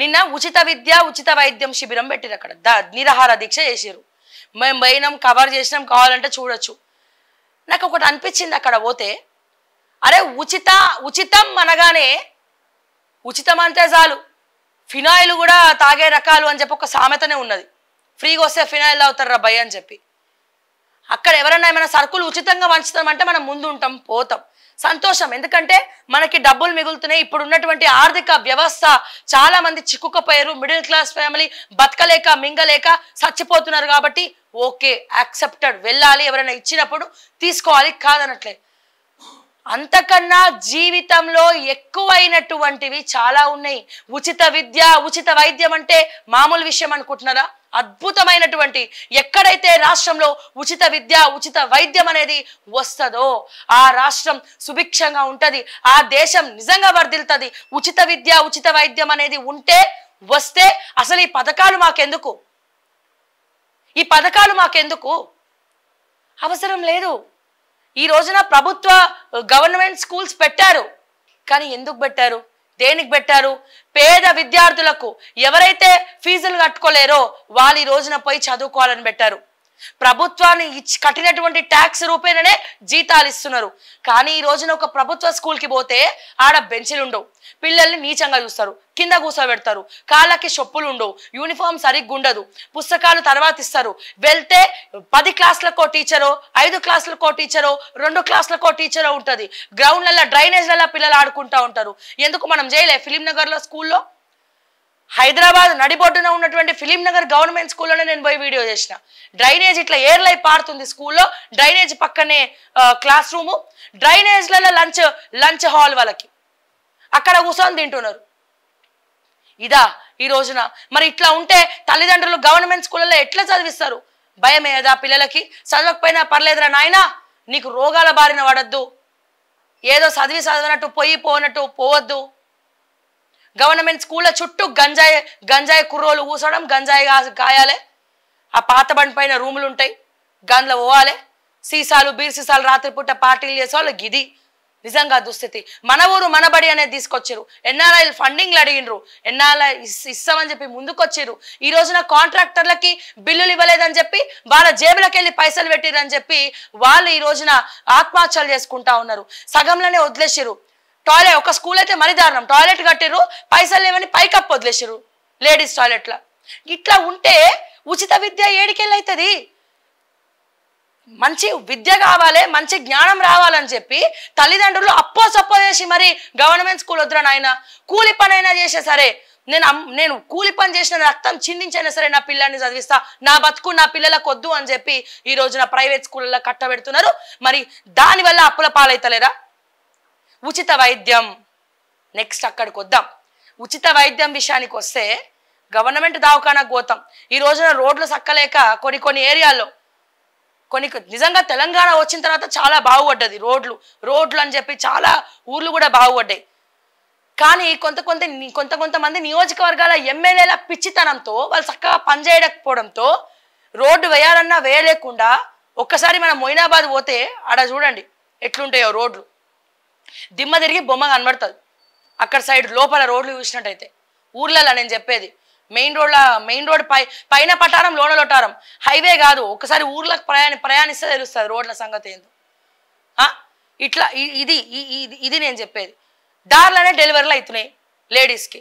నిన్న ఉచిత విద్య ఉచిత వైద్యం శిబిరం పెట్టిరు అక్కడ ద నిరాహార దీక్ష చేసిరు మేము పోయినాం కవర్ చేసినాం కావాలంటే చూడొచ్చు నాకు ఒకటి అనిపించింది అక్కడ పోతే అరే ఉచిత ఉచితం అనగానే ఉచితం అంటే చాలు ఫినాయిల్ కూడా తాగే రకాలు అని చెప్పి ఒక సామెతనే ఉన్నది ఫ్రీగా వస్తే ఫినాయిల్ తాగుతారు రా భయ్ అని చెప్పి అక్కడ ఎవరైనా ఏమైనా సరుకులు ఉచితంగా వంచుతామంటే మనం ముందు ఉంటాం పోతాం సంతోషం ఎందుకంటే మనకి డబ్బులు మిగులుతున్నాయి ఇప్పుడు ఉన్నటువంటి ఆర్థిక వ్యవస్థ చాలా మంది చిక్కుకుపోయారు మిడిల్ క్లాస్ ఫ్యామిలీ బతకలేక మింగలేక చచ్చిపోతున్నారు కాబట్టి ఓకే యాక్సెప్టెడ్ వెళ్ళాలి ఎవరైనా ఇచ్చినప్పుడు తీసుకోవాలి కాదనట్లే అంతకన్నా జీవితంలో ఎక్కువైనటువంటివి చాలా ఉన్నాయి ఉచిత విద్య ఉచిత వైద్యం అంటే మామూలు విషయం అనుకుంటున్నారా అద్భుతమైనటువంటి ఎక్కడైతే రాష్ట్రంలో ఉచిత విద్య ఉచిత వైద్యం అనేది వస్తుందో ఆ రాష్ట్రం సుభిక్షంగా ఉంటుంది ఆ దేశం నిజంగా వర్ధిల్తుంది ఉచిత విద్య ఉచిత వైద్యం అనేది ఉంటే వస్తే అసలు ఈ పథకాలు మాకెందుకు ఈ పథకాలు మాకెందుకు అవసరం లేదు ఈ రోజున ప్రభుత్వ గవర్నమెంట్ స్కూల్స్ పెట్టారు కానీ ఎందుకు పెట్టారు దేనికి పెట్టారు పేద విద్యార్థులకు ఎవరైతే ఫీజులు కట్టుకోలేరో వాళ్ళు ఈ రోజున పోయి చదువుకోవాలని పెట్టారు ప్రభుత్వాన్ని ఇచ్చి కట్టినటువంటి ట్యాక్స్ రూపేణనే జీతాలు ఇస్తున్నారు కానీ ఈ రోజున ఒక ప్రభుత్వ స్కూల్కి పోతే ఆడ బెంచ్లు ఉండవు పిల్లల్ని నీచంగా చూస్తారు కింద కూర్చోబెడతారు కాళ్ళకి షొప్పులు ఉండవు యూనిఫామ్ సరిగ్గా ఉండదు పుస్తకాలు తర్వాత ఇస్తారు వెళ్తే పది క్లాసులకో టీచరో ఐదు క్లాసులకో టీచరో రెండు క్లాసులకో టీచరో ఉంటుంది గ్రౌండ్లలో డ్రైనేజ్లలో పిల్లలు ఆడుకుంటూ ఉంటారు ఎందుకు మనం చేయలే ఫిలిం నగర్లో స్కూల్లో హైదరాబాద్ నడిబొడ్డున ఉన్నటువంటి ఫిలిం నగర్ గవర్నమెంట్ స్కూల్లోనే నేను పోయి వీడియో చేసిన డ్రైనేజ్ ఇట్లా ఏర్లై పారుతుంది స్కూల్లో డ్రైనేజ్ పక్కనే క్లాస్ రూము డ్రైనేజ్లలో లంచ్ లంచ్ హాల్ వాళ్ళకి అక్కడ కూర్చొని తింటున్నారు ఇదా ఈ రోజున మరి ఇట్లా ఉంటే తల్లిదండ్రులు గవర్నమెంట్ స్కూళ్ళలో ఎట్లా చదివిస్తారు భయం ఏదా పిల్లలకి చదవకపోయినా పర్లేదురా నాయన నీకు రోగాల బారిన పడద్దు ఏదో చదివి చదివినట్టు పోయి పోనట్టు పోవద్దు గవర్నమెంట్ స్కూళ్ళ చుట్టూ గంజాయి గంజాయి కుర్రోలు ఊసడం గంజాయి కాయాలే ఆ పాత బండి పైన రూములు ఉంటాయి గన్లో పోవాలి సీసాలు బీర్ సీసాలు రాత్రిపూట పార్టీలు చేసేవాళ్ళు గిది నిజంగా దుస్థితి మన ఊరు మనబడి అనేది తీసుకొచ్చారు ఎన్ఆర్ఐలు ఫండింగ్లు అడిగినరు ఎన్ఆర్ఐ ఇస్తామని చెప్పి ముందుకొచ్చారు ఈ రోజున కాంట్రాక్టర్లకి బిల్లులు ఇవ్వలేదని చెప్పి వాళ్ళ జేబులకు వెళ్ళి పైసలు పెట్టిరని చెప్పి వాళ్ళు ఈ రోజున ఆత్మహత్యలు చేసుకుంటా ఉన్నారు సగంలోనే వదిలేసారు టాయిలెట్ ఒక స్కూల్ అయితే మరీ దారుణం టాయిలెట్ కట్టిరు పైసలు లేవని పైకప్పు వదిలేసారు లేడీస్ టాయిలెట్లో ఇట్లా ఉంటే ఉచిత విద్య ఏడికెళ్ళవుతుంది మంచి విద్య కావాలి మంచి జ్ఞానం రావాలని చెప్పి తల్లిదండ్రులు అప్పో సప్పో చేసి మరి గవర్నమెంట్ స్కూల్ వద్దురా నాయన కూలి అయినా చేసే సరే నేను నేను కూలి పని చేసిన రక్తం చిందించైనా సరే నా పిల్లల్ని చదివిస్తా నా బతుకు నా పిల్లలకు వద్దు అని చెప్పి ఈ రోజున ప్రైవేట్ స్కూళ్ళలో కట్టబెడుతున్నారు మరి దానివల్ల అప్పుల పాలైతలేరా ఉచిత వైద్యం నెక్స్ట్ అక్కడికి వద్దాం ఉచిత వైద్యం విషయానికి వస్తే గవర్నమెంట్ దావఖానా గోతం ఈ రోజున రోడ్లు సక్కలేక కొన్ని కొన్ని ఏరియాల్లో కొన్ని నిజంగా తెలంగాణ వచ్చిన తర్వాత చాలా బాగుపడ్డది రోడ్లు రోడ్లు అని చెప్పి చాలా ఊర్లు కూడా బాగుపడ్డాయి కానీ కొంత కొంత కొంత కొంతమంది నియోజకవర్గాల ఎమ్మెల్యేల పిచ్చితనంతో వాళ్ళు చక్కగా పనిచేయకపోవడంతో రోడ్డు వేయాలన్నా వేయలేకుండా ఒక్కసారి మనం మొయినాబాద్ పోతే ఆడ చూడండి ఎట్లుంటాయో రోడ్లు దిమ్మ తిరిగి బొమ్మ కనబడుతుంది అక్కడ సైడ్ లోపల రోడ్లు చూసినట్టయితే ఊర్లలో నేను చెప్పేది మెయిన్ రోడ్ల మెయిన్ రోడ్ పై పైన పటారం లోన హైవే కాదు ఒకసారి ఊర్లకు ప్రయాణ ప్రయాణిస్తే తెలుస్తుంది రోడ్ల సంగతి ఏందో ఇట్లా ఇది ఇది నేను చెప్పేది దారిలోనే డెలివరీలు అవుతున్నాయి లేడీస్కి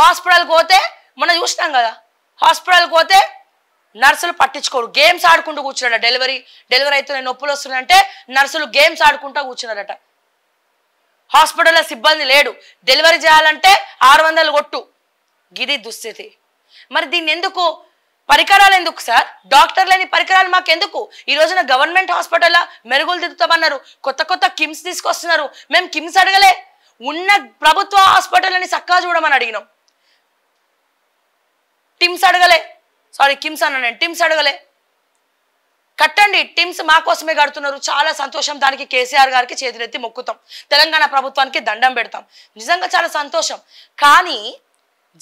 హాస్పిటల్కి పోతే మనం చూసినాం కదా హాస్పిటల్కి పోతే నర్సులు పట్టించుకోరు గేమ్స్ ఆడుకుంటూ కూర్చున్నాడు డెలివరీ డెలివరీ అయితే నొప్పులు వస్తున్నాయంటే నర్సులు గేమ్స్ ఆడుకుంటూ కూర్చున్నారట హాస్పిటల్లో సిబ్బంది లేడు డెలివరీ చేయాలంటే ఆరు వందలు కొట్టు గిది దుస్థితి మరి దీన్ని ఎందుకు పరికరాలు ఎందుకు సార్ డాక్టర్ లేని పరికరాలు మాకు ఎందుకు ఈ రోజున గవర్నమెంట్ హాస్పిటల్లో మెరుగులు దిద్దుతామన్నారు కొత్త కొత్త కిమ్స్ తీసుకొస్తున్నారు మేము కిమ్స్ అడగలే ఉన్న ప్రభుత్వ హాస్పిటల్ని చక్కగా చూడమని అడిగినాం టిమ్స్ అడగలే సారీ కిమ్స్ అన్న నేను టిమ్స్ అడగలే కట్టండి టిమ్స్ మా కోసమే కడుతున్నారు చాలా సంతోషం దానికి కేసీఆర్ గారికి చేతులెత్తి మొక్కుతాం తెలంగాణ ప్రభుత్వానికి దండం పెడతాం నిజంగా చాలా సంతోషం కానీ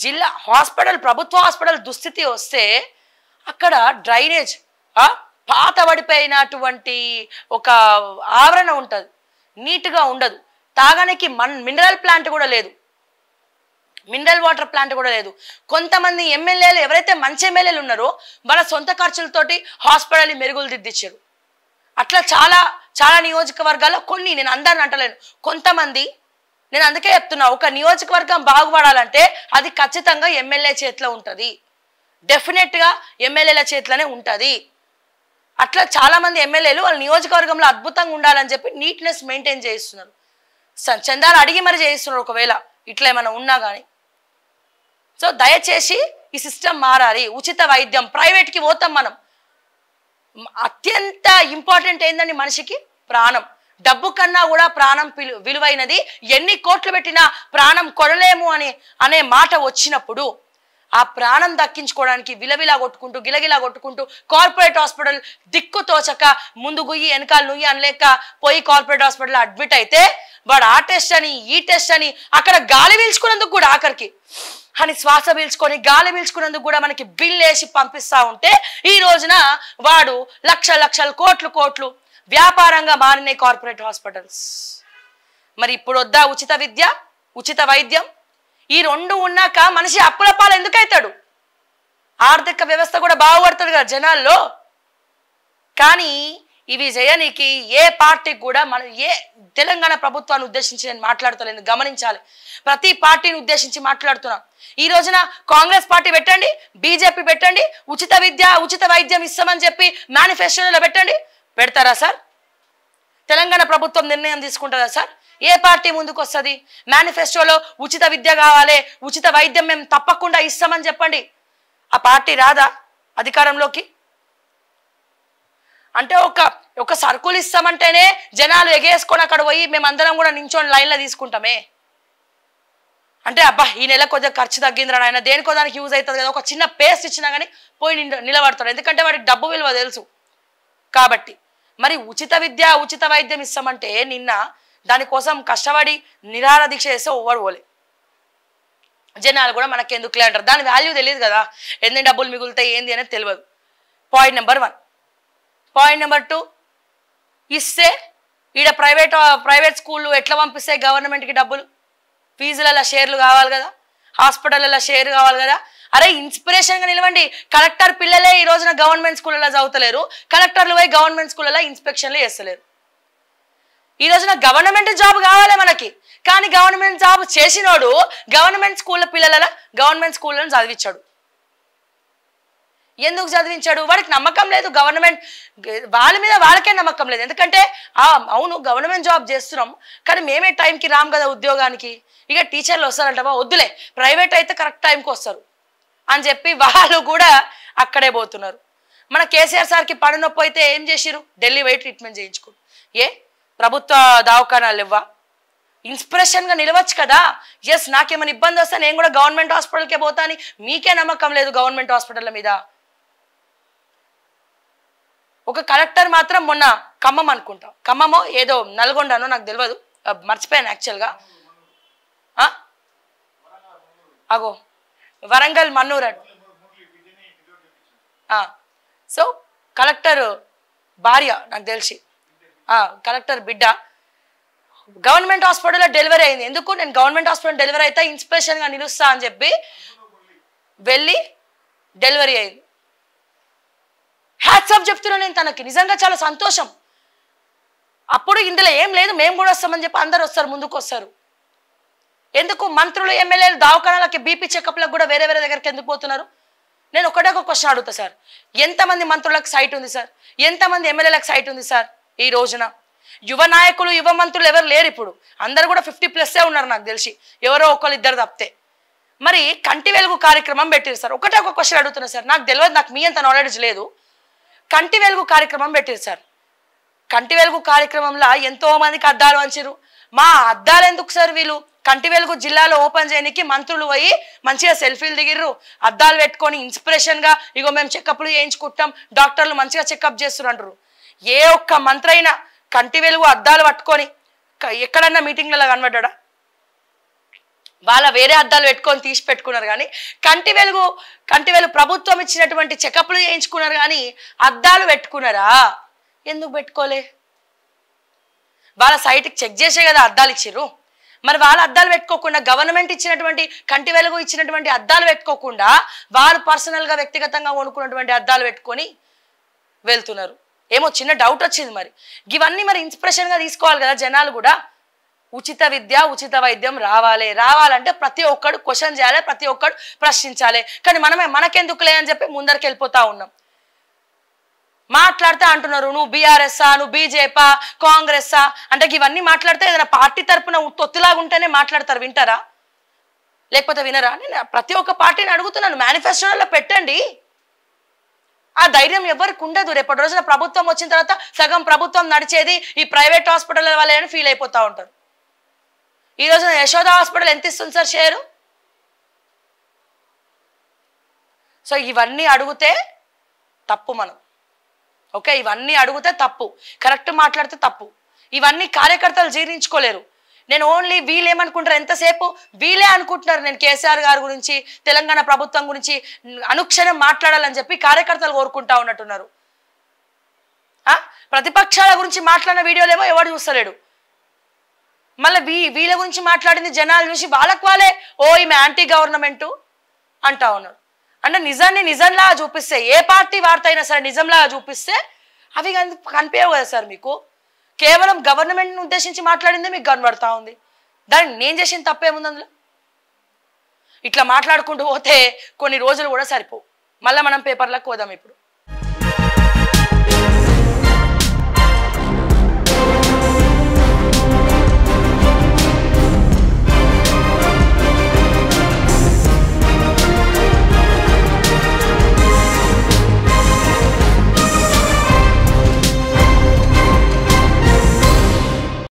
జిల్లా హాస్పిటల్ ప్రభుత్వ హాస్పిటల్ దుస్థితి వస్తే అక్కడ డ్రైనేజ్ పాత పడిపోయినటువంటి ఒక ఆవరణ ఉంటుంది నీట్గా ఉండదు తాగడానికి మన్ మినరల్ ప్లాంట్ కూడా లేదు మినరల్ వాటర్ ప్లాంట్ కూడా లేదు కొంతమంది ఎమ్మెల్యేలు ఎవరైతే మంచి ఎమ్మెల్యేలు ఉన్నారో వాళ్ళ సొంత ఖర్చులతోటి హాస్పిటల్ మెరుగులు దిద్దిచ్చారు అట్లా చాలా చాలా నియోజకవర్గాల్లో కొన్ని నేను అందరిని అంటలేను కొంతమంది నేను అందుకే చెప్తున్నా ఒక నియోజకవర్గం బాగుపడాలంటే అది ఖచ్చితంగా ఎమ్మెల్యే చేతిలో ఉంటుంది డెఫినెట్గా ఎమ్మెల్యేల చేతిలోనే ఉంటుంది అట్లా చాలామంది ఎమ్మెల్యేలు వాళ్ళ నియోజకవర్గంలో అద్భుతంగా ఉండాలని చెప్పి నీట్నెస్ మెయింటైన్ చేయిస్తున్నారు చందాలు అడిగి మరి చేయిస్తున్నారు ఒకవేళ ఇట్లా ఏమైనా ఉన్నా కానీ సో దయచేసి ఈ సిస్టమ్ మారాలి ఉచిత వైద్యం ప్రైవేట్కి పోతాం మనం అత్యంత ఇంపార్టెంట్ ఏందండి మనిషికి ప్రాణం డబ్బు కన్నా కూడా ప్రాణం విలువైనది ఎన్ని కోట్లు పెట్టినా ప్రాణం కొనలేము అని అనే మాట వచ్చినప్పుడు ఆ ప్రాణం దక్కించుకోవడానికి విలవిలా కొట్టుకుంటూ గిలగిలా కొట్టుకుంటూ కార్పొరేట్ హాస్పిటల్ దిక్కు తోచక ముందు గుయ్యి వెనకాల నుయ్యి అనలేక పోయి కార్పొరేట్ హాస్పిటల్ అడ్మిట్ అయితే వాడు ఆ టెస్ట్ అని ఈ టెస్ట్ అని అక్కడ గాలి పీల్చుకున్నందుకు కూడా ఆఖరికి అని శ్వాస పీల్చుకొని గాలి పీల్చుకున్నందుకు కూడా మనకి బిల్ వేసి పంపిస్తూ ఉంటే ఈ రోజున వాడు లక్ష లక్షల కోట్లు కోట్లు వ్యాపారంగా మారినాయి కార్పొరేట్ హాస్పిటల్స్ మరి ఇప్పుడు వద్దా ఉచిత విద్య ఉచిత వైద్యం ఈ రెండు ఉన్నాక మనిషి అప్పుల పాలు ఎందుకు అవుతాడు ఆర్థిక వ్యవస్థ కూడా బాగుపడుతుంది కదా జనాల్లో కానీ ఇవి విజయానికి ఏ పార్టీకి కూడా మనం ఏ తెలంగాణ ప్రభుత్వాన్ని ఉద్దేశించి నేను మాట్లాడతలేను గమనించాలి ప్రతి పార్టీని ఉద్దేశించి మాట్లాడుతున్నాను ఈ రోజున కాంగ్రెస్ పార్టీ పెట్టండి బీజేపీ పెట్టండి ఉచిత విద్య ఉచిత వైద్యం ఇస్తామని చెప్పి మేనిఫెస్టోలో పెట్టండి పెడతారా సార్ తెలంగాణ ప్రభుత్వం నిర్ణయం తీసుకుంటారా సార్ ఏ పార్టీ ముందుకు వస్తుంది మేనిఫెస్టోలో ఉచిత విద్య కావాలి ఉచిత వైద్యం మేము తప్పకుండా ఇస్తామని చెప్పండి ఆ పార్టీ రాదా అధికారంలోకి అంటే ఒక ఒక సరుకులు ఇస్తామంటేనే జనాలు ఎగేసుకొని అక్కడ పోయి మేమందరం కూడా నించొని లైన్లో తీసుకుంటామే అంటే అబ్బా ఈ నెల కొద్దిగా ఖర్చు తగ్గిందిరా ఆయన దేనికో దానికి యూజ్ అవుతుంది కదా ఒక చిన్న పేస్ట్ ఇచ్చినా కానీ పోయి నిలబడతాడు ఎందుకంటే వాడికి డబ్బు విలువ తెలుసు కాబట్టి మరి ఉచిత విద్య ఉచిత వైద్యం ఇస్తామంటే నిన్న దానికోసం కష్టపడి నిరాహార దీక్ష చేస్తే ఓవర్ పోలే జనాలు కూడా మనకెందుకులే అంటారు దాని వాల్యూ తెలియదు కదా ఎన్ని డబ్బులు మిగులుతాయి ఏంది అనేది తెలియదు point number one point number two ఇస్తే ఈడ ప్రైవేట్ ప్రైవేట్ స్కూళ్ళు ఎట్లా పంపిస్తాయి గవర్నమెంట్కి డబ్బులు ఫీజులలో షేర్లు కావాలి కదా హాస్పిటల్లో షేర్ కావాలి కదా అరే ఇన్స్పిరేషన్గా నిలవండి కలెక్టర్ పిల్లలే ఈ రోజున గవర్నమెంట్ స్కూళ్ళలో చదువుతలేరు కలెక్టర్లు పోయి గవర్నమెంట్ స్కూళ్ళలో ఇన్స్పెక్షన్లు చేస్తలేరు ఈ రోజున గవర్నమెంట్ జాబ్ కావాలి మనకి కానీ గవర్నమెంట్ జాబ్ చేసినోడు గవర్నమెంట్ స్కూళ్ళ పిల్లల గవర్నమెంట్ స్కూళ్ళను చదివించాడు ఎందుకు చదివించాడు వాడికి నమ్మకం లేదు గవర్నమెంట్ వాళ్ళ మీద వాళ్ళకే నమ్మకం లేదు ఎందుకంటే అవును గవర్నమెంట్ జాబ్ చేస్తున్నాం కానీ మేమే టైంకి రాం కదా ఉద్యోగానికి ఇక టీచర్లు వస్తారంటవా వద్దులే ప్రైవేట్ అయితే కరెక్ట్ టైంకి వస్తారు అని చెప్పి వాళ్ళు కూడా అక్కడే పోతున్నారు మన కేసీఆర్ సార్కి పడి నొప్పి అయితే ఏం చేసిరు ఢిల్లీ పోయి ట్రీట్మెంట్ చేయించుకో ఏ ప్రభుత్వ దవాఖానాలు ఇవ్వ ఇన్స్పిరేషన్గా నిలవచ్చు కదా ఎస్ నాకేమైనా ఇబ్బంది వస్తే నేను కూడా గవర్నమెంట్ హాస్పిటల్కే పోతాను మీకే నమ్మకం లేదు గవర్నమెంట్ హాస్పిటల్ మీద ఒక కలెక్టర్ మాత్రం మొన్న ఖమ్మం అనుకుంటాం ఖమ్మమో ఏదో నల్గొండనో నాకు తెలియదు మర్చిపోయాను యాక్చువల్గా అగో వరంగల్ మన్నూరు సో కలెక్టర్ భార్య నాకు తెలిసి కలెక్టర్ బిడ్డ గవర్నమెంట్ హాస్పిటల్లో డెలివరీ అయింది ఎందుకు నేను గవర్నమెంట్ హాస్పిటల్ డెలివరీ అయితే ఇన్స్పిరేషన్గా నిలుస్తా అని చెప్పి వెళ్ళి డెలివరీ అయింది ఆఫ్ చెప్తున్నా నేను తనకి నిజంగా చాలా సంతోషం అప్పుడు ఇందులో ఏం లేదు మేము కూడా వస్తామని చెప్పి అందరు వస్తారు ముందుకు వస్తారు ఎందుకు మంత్రులు ఎమ్మెల్యేలు దావకాణాలకి బీపీ చెకప్లకు కూడా వేరే వేరే దగ్గరికి ఎందుకు పోతున్నారు నేను ఒకటే ఒక క్వశ్చన్ అడుగుతా సార్ ఎంతమంది మంత్రులకు సైట్ ఉంది సార్ ఎంతమంది ఎమ్మెల్యేలకు సైట్ ఉంది సార్ ఈ రోజున యువ నాయకులు యువ మంత్రులు ఎవరు లేరు ఇప్పుడు అందరు కూడా ఫిఫ్టీ ప్లస్సే ఉన్నారు నాకు తెలిసి ఎవరో ఒకళ్ళు ఇద్దరు తప్పితే మరి కంటి వెలుగు కార్యక్రమం పెట్టారు సార్ ఒకటే ఒక క్వశ్చన్ అడుగుతున్నారు సార్ నాకు తెలియదు నాకు మీ అంత నాలెడ్జ్ లేదు కంటి వెలుగు కార్యక్రమం పెట్టారు సార్ కంటి వెలుగు కార్యక్రమంలో ఎంతో మందికి అద్దాలు వంచారు మా అద్దాలు ఎందుకు సార్ వీళ్ళు కంటి వెలుగు జిల్లాలో ఓపెన్ చేయడానికి మంత్రులు పోయి మంచిగా సెల్ఫీలు దిగిర్రు అద్దాలు పెట్టుకొని ఇన్స్పిరేషన్గా ఇగో మేము చెకప్లు చేయించుకుంటాం డాక్టర్లు మంచిగా చెకప్ చేస్తున్నారు ఏ ఒక్క మంత్రైనా కంటి వెలుగు అద్దాలు పట్టుకొని ఎక్కడన్నా మీటింగ్లలో కనబడ్డా వాళ్ళ వేరే అద్దాలు పెట్టుకొని తీసి పెట్టుకున్నారు కానీ కంటి వెలుగు కంటి వెలుగు ప్రభుత్వం ఇచ్చినటువంటి చెకప్లు చేయించుకున్నారు కానీ అద్దాలు పెట్టుకున్నారా ఎందుకు పెట్టుకోలే వాళ్ళ సైట్కి చెక్ చేసే కదా అద్దాలు ఇచ్చారు మరి వాళ్ళ అద్దాలు పెట్టుకోకుండా గవర్నమెంట్ ఇచ్చినటువంటి కంటి వెలుగు ఇచ్చినటువంటి అద్దాలు పెట్టుకోకుండా వాళ్ళు పర్సనల్గా వ్యక్తిగతంగా కొనుక్కున్నటువంటి అద్దాలు పెట్టుకొని వెళ్తున్నారు ఏమో చిన్న డౌట్ వచ్చింది మరి ఇవన్నీ మరి ఇన్స్పిరేషన్గా తీసుకోవాలి కదా జనాలు కూడా ఉచిత విద్య ఉచిత వైద్యం రావాలి రావాలంటే ప్రతి ఒక్కడు క్వశ్చన్ చేయాలి ప్రతి ఒక్కడు ప్రశ్నించాలి కానీ మనమే మనకెందుకులే అని చెప్పి ముందరికి వెళ్ళిపోతా ఉన్నాం మాట్లాడితే అంటున్నారు నువ్వు బీఆర్ఎస్సా నువ్వు బీజేపా కాంగ్రెస్సా అంటే ఇవన్నీ మాట్లాడితే ఏదైనా పార్టీ తరపున ఉంటేనే మాట్లాడతారు వింటారా లేకపోతే వినరా నేను ప్రతి ఒక్క పార్టీని అడుగుతున్నాను మేనిఫెస్టోలో పెట్టండి ఆ ధైర్యం ఎవరికి ఉండదు రేపటి రోజున ప్రభుత్వం వచ్చిన తర్వాత సగం ప్రభుత్వం నడిచేది ఈ ప్రైవేట్ హాస్పిటల్ వల్ల ఫీల్ అయిపోతూ ఉంటారు ఈ రోజున యశోద హాస్పిటల్ ఎంత ఇస్తుంది సార్ షేరు సో ఇవన్నీ అడిగితే తప్పు మనం ఓకే ఇవన్నీ అడిగితే తప్పు కరెక్ట్ మాట్లాడితే తప్పు ఇవన్నీ కార్యకర్తలు జీర్ణించుకోలేరు నేను ఓన్లీ వీళ్ళు ఏమనుకుంటారు ఎంతసేపు వీళ్ళే అనుకుంటున్నారు నేను కేసీఆర్ గారి గురించి తెలంగాణ ప్రభుత్వం గురించి అనుక్షణం మాట్లాడాలని చెప్పి కార్యకర్తలు కోరుకుంటా ఉన్నట్టున్నారు ప్రతిపక్షాల గురించి మాట్లాడిన వీడియోలేమో ఎవరు చూస్తలేడు మళ్ళీ వీ వీళ్ళ గురించి మాట్లాడింది జనాల నుంచి వాళ్ళకు వాళ్ళే ఓ ఈమె యాంటీ గవర్నమెంట్ అంటా ఉన్నారు అంటే నిజాన్ని నిజంలా చూపిస్తే ఏ పార్టీ వార్త అయినా సరే నిజంలా చూపిస్తే అవి కనిపించవు కదా సార్ మీకు కేవలం గవర్నమెంట్ని ఉద్దేశించి మాట్లాడిందే మీకు కనబడతా ఉంది దాన్ని నేను చేసిన తప్పేముంది అందులో ఇట్లా మాట్లాడుకుంటూ పోతే కొన్ని రోజులు కూడా సరిపోవు మళ్ళీ మనం పేపర్లకు పోదాం ఇప్పుడు